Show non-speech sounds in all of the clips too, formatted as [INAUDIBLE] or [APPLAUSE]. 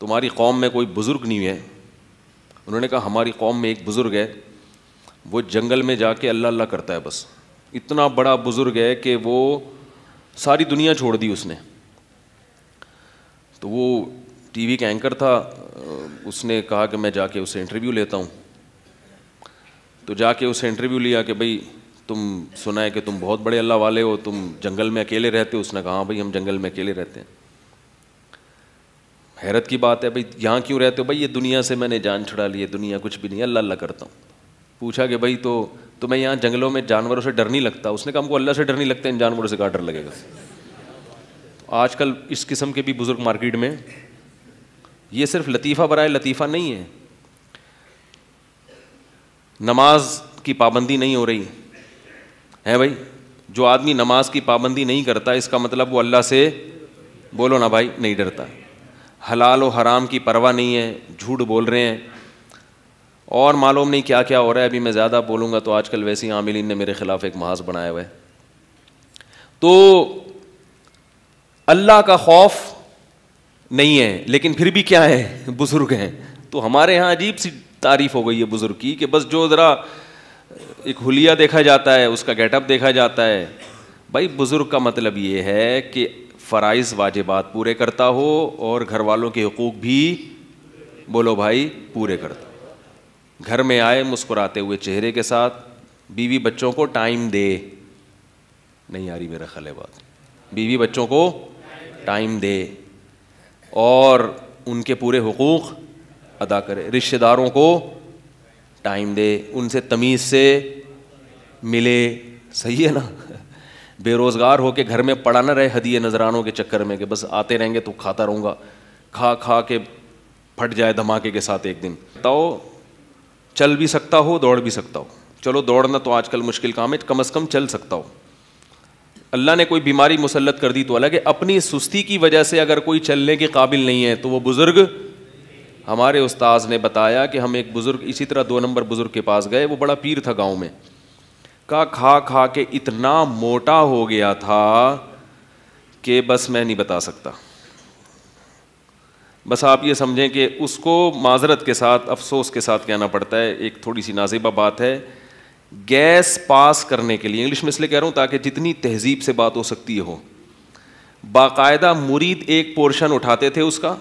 तुम्हारी कौम में कोई बुज़ुर्ग नहीं है उन्होंने कहा हमारी कौम में एक बुज़ुर्ग है वो जंगल में जाके अल्लाह अल्लाह करता है बस इतना बड़ा बुज़ुर्ग है कि वो सारी दुनिया छोड़ दी उसने तो वो टीवी का एंकर था उसने कहा कि मैं जाके उसे इंटरव्यू लेता हूँ तो जाके उससे इंटरव्यू लिया कि भाई तुम सुना है कि तुम बहुत बड़े अल्लाह वाले हो तुम जंगल में अकेले रहते हो उसने कहा हाँ भाई हम जंगल में अकेले रहते हैं हैरत की बात है भाई यहाँ क्यों रहते हो भाई ये दुनिया से मैंने जान छुड़ा ली है दुनिया कुछ भी नहीं अल्लाह अल्लाह करता हूँ पूछा कि भाई तो तुम्हें तो यहाँ जंगलों में जानवरों से डर नहीं लगता उसने कहा हमको अल्लाह से डर नहीं लगता इन जानवरों से कहा डर लगेगा आजकल इस किस्म के भी बुज़ुर्ग मार्केट में ये सिर्फ लतीफ़ा बरए लतीफ़ा नहीं है नमाज की पाबंदी नहीं हो रही है भाई जो आदमी नमाज की पाबंदी नहीं करता इसका मतलब वो अल्लाह से बोलो ना भाई नहीं डरता हलाल और हराम की परवाह नहीं है झूठ बोल रहे हैं और मालूम नहीं क्या क्या हो रहा है अभी मैं ज़्यादा बोलूँगा तो आजकल वैसे ही आमिलीन ने मेरे ख़िलाफ़ एक महाज बनाया हुआ है तो अल्लाह का खौफ नहीं है लेकिन फिर भी क्या है बुज़ुर्ग हैं तो हमारे यहाँ अजीब सी तारीफ हो गई है बुज़ुर्ग की कि बस जो ज़रा एक हुलिया देखा जाता है उसका गेटअप देखा जाता है भाई बुज़ुर्ग का मतलब ये है कि फ़राइज़ वाजिबात पूरे करता हो और घर वालों के हकूक़ भी बोलो भाई पूरे करता घर में आए मुस्कुराते हुए चेहरे के साथ बीवी बच्चों को टाइम दे नहीं आ रही मेरा खल बात बीवी बच्चों को टाइम दे और उनके पूरे हकूक़ अदा करे रिश्तेदारों को टाइम दे उनसे तमीज़ से मिले सही है ना [LAUGHS] बेरोज़गार होके घर में पड़ा ना रहे हदिए नजरानों के चक्कर में कि बस आते रहेंगे तो खाता रहूँगा खा खा के फट जाए धमाके के साथ एक दिन तो चल भी सकता हो दौड़ भी सकता हो चलो दौड़ना तो आजकल मुश्किल काम है कम अज़ कम चल सकता हो अल्लाह ने कोई बीमारी मुसलत कर दी तो अलग है अपनी सुस्ती की वजह से अगर कोई चलने के काबिल नहीं है तो वह बुज़ुर्ग हमारे उस्ताज ने बताया कि हम एक बुज़ुर्ग इसी तरह दो नंबर बुज़ुर्ग के पास गए वो बड़ा पीर था गांव में का खा खा के इतना मोटा हो गया था कि बस मैं नहीं बता सकता बस आप ये समझें कि उसको माजरत के साथ अफसोस के साथ कहना पड़ता है एक थोड़ी सी नाजिबा बात है गैस पास करने के लिए इंग्लिश में इसलिए कह रहा हूँ ताकि जितनी तहजीब से बात हो सकती हो बाकायदा मुरीद एक पोर्शन उठाते थे उसका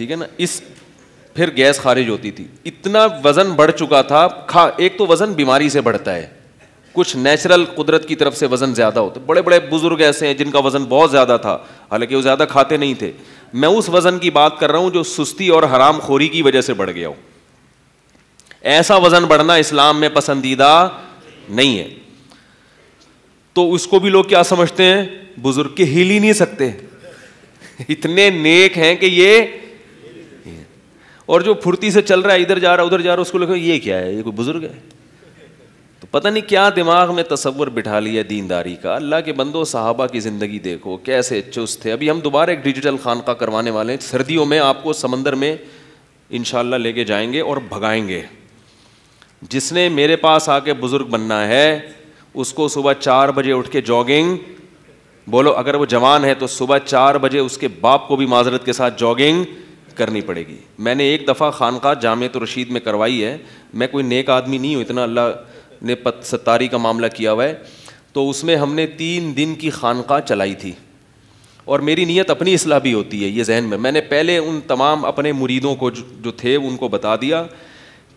ठीक है ना इस फिर गैस खारिज होती थी इतना वज़न बढ़ चुका था खा एक तो वज़न बीमारी से बढ़ता है कुछ नेचुरल कुदरत की तरफ से वज़न ज़्यादा होता बड़े बड़े बुज़ुर्ग ऐसे हैं जिनका वज़न बहुत ज़्यादा था हालांकि वो ज़्यादा खाते नहीं थे मैं उस वज़न की बात कर रहा हूँ जो सुस्ती और हराम खोरी की वजह से बढ़ गया हो ऐसा वज़न बढ़ना इस्लाम में पसंदीदा नहीं है तो उसको भी लोग क्या समझते हैं बुज़ुर्ग के हिल ही नहीं सकते इतने नेक हैं कि ये और जो फुर्ती से चल रहा है इधर जा रहा है उधर जा रहा है उसको लगे ये क्या है ये कोई बुजुर्ग है तो पता नहीं क्या दिमाग में तस्वर बिठा लिया दीनदारी का अल्लाह के बंदो साहबा की ज़िंदगी देखो कैसे चुस्त थे अभी हम दोबारा एक डिजिटल खानका करवाने वाले हैं सर्दियों में आपको समंदर में इनशाला लेके जाएंगे और भगाएंगे जिसने मेरे पास आके बुज़ुर्ग बनना है उसको सुबह चार बजे उठ के जॉगिंग बोलो अगर वो जवान है तो सुबह चार बजे उसके बाप को भी माजरत के साथ जॉगिंग करनी पड़ेगी मैंने एक दफ़ा खानका तो रशीद में करवाई है मैं कोई नेक आदमी नहीं हूँ इतना अल्लाह ने पत सत्तारी का मामला किया हुआ है तो उसमें हमने तीन दिन की खानका चलाई थी और मेरी नीयत अपनी असलाह भी होती है ये जहन में मैंने पहले उन तमाम अपने मुरीदों को जो, जो थे उनको बता दिया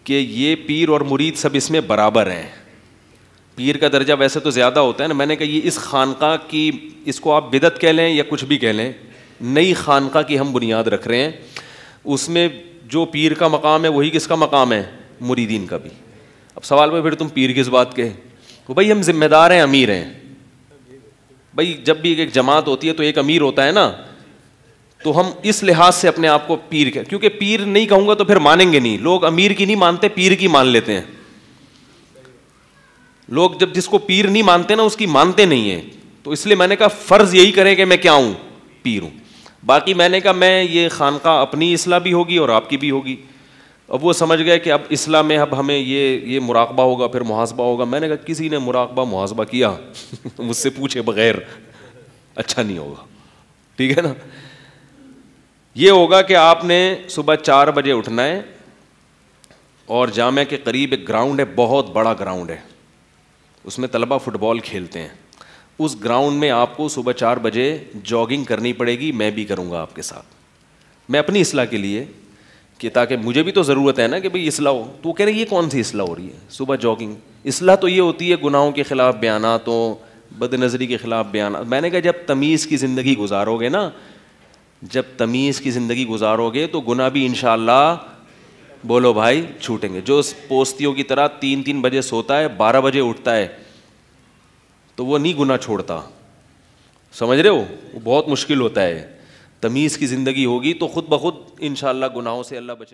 कि ये पीर और मुरीद सब इसमें बराबर हैं पीर का दर्जा वैसे तो ज़्यादा होता है ना मैंने कहा ये इस खानका की इसको आप बिदत कह लें या कुछ भी कह लें नई खानका की हम बुनियाद रख रहे हैं उसमें जो पीर का मकाम है वही किसका मकाम है मुरीदीन का भी अब सवाल भाई फिर तुम पीर किस बात के तो भाई हम जिम्मेदार हैं अमीर हैं भाई जब भी एक जमात होती है तो एक अमीर होता है ना तो हम इस लिहाज से अपने आप को पीर के क्योंकि पीर नहीं कहूँगा तो फिर मानेंगे नहीं लोग अमीर की नहीं मानते पीर की मान लेते हैं लोग जब जिसको पीर नहीं मानते ना उसकी मानते नहीं हैं तो इसलिए मैंने कहा फ़र्ज़ यही करें कि मैं क्या हूँ पीर हूँ बाकी मैंने कहा मैं ये खानका अपनी असलाह भी होगी और आपकी भी होगी अब वो समझ गए कि अब इसलाह में अब हमें ये ये मुराकबा होगा फिर मुहासबा होगा मैंने कहा किसी ने मुराकबा मुहासबा किया [LAUGHS] मुझसे पूछे बगैर अच्छा नहीं होगा ठीक है ना ये होगा कि आपने सुबह चार बजे उठना है और जामे के करीब एक ग्राउंड है बहुत बड़ा ग्राउंड है उसमें तलबा फुटबॉल खेलते हैं उस ग्राउंड में आपको सुबह चार बजे जॉगिंग करनी पड़ेगी मैं भी करूँगा आपके साथ मैं अपनी इसलाह के लिए कि ताकि मुझे भी तो ज़रूरत है ना कि भाई इसलाह हो तो वो कह रहे ये कौन सी इसलाह हो रही है सुबह जॉगिंग इसलाह तो ये होती है गुनाहों के ख़िलाफ़ बयानातों बदनज़री के ख़िलाफ़ बयान मैंने कहा जब तमीज़ की ज़िंदगी गुजारोगे ना जब तमीज़ की ज़िंदगी गुजारोगे तो गुना भी इन बोलो भाई छूटेंगे जो पोस्तियों की तरह तीन तीन बजे सोता है बारह बजे उठता है तो वो नहीं गुना छोड़ता समझ रहे हो वो बहुत मुश्किल होता है तमीज़ की ज़िंदगी होगी तो ख़ुद ब खुद इन गुनाहों से अल्लाह बचे